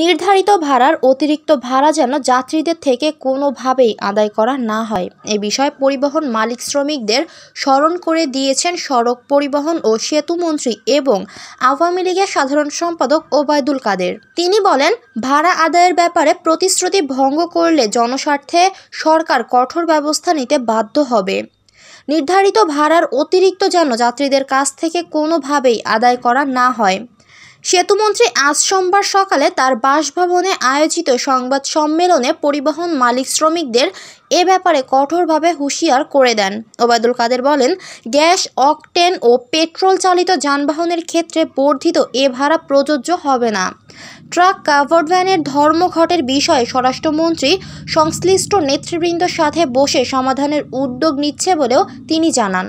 নির্ধারিত ভাড়ার অতিরিক্ত ভাড়া যেন যাত্রীদের থেকে কোনোভাবেই আদায় করা না হয় এ বিষয়ে পরিবহন মালিক শ্রমিকদের স্মরণ করে দিয়েছেন সড়ক পরিবহন ও সেতু মন্ত্রী এবং আওয়ামী লীগের সাধারণ সম্পাদক ওবায়দুল কাদের তিনি বলেন ভাড়া আদায়ের ব্যাপারে প্রতিশ্রুতি ভঙ্গ করলে জনস্বার্থে সরকার কঠোর ব্যবস্থা নিতে বাধ্য হবে নির্ধারিত ভাড়ার অতিরিক্ত যেন যাত্রীদের কাছ থেকে কোনোভাবেই আদায় করা না হয় সেতুমন্ত্রী আজ সোমবার সকালে তার বাসভবনে আয়োজিত সংবাদ সম্মেলনে পরিবহন মালিক শ্রমিকদের এ ব্যাপারে কঠোরভাবে হুঁশিয়ার করে দেন ওবায়দুল কাদের বলেন গ্যাস অকটেন ও পেট্রোল চালিত যানবাহনের ক্ষেত্রে বর্ধিত এ ভাড়া প্রযোজ্য হবে না ট্রাক কাভার্ড ভ্যানের ধর্মঘটের বিষয়ে স্বরাষ্ট্রমন্ত্রী সংশ্লিষ্ট নেতৃবৃন্দর সাথে বসে সমাধানের উদ্যোগ নিচ্ছে বলেও তিনি জানান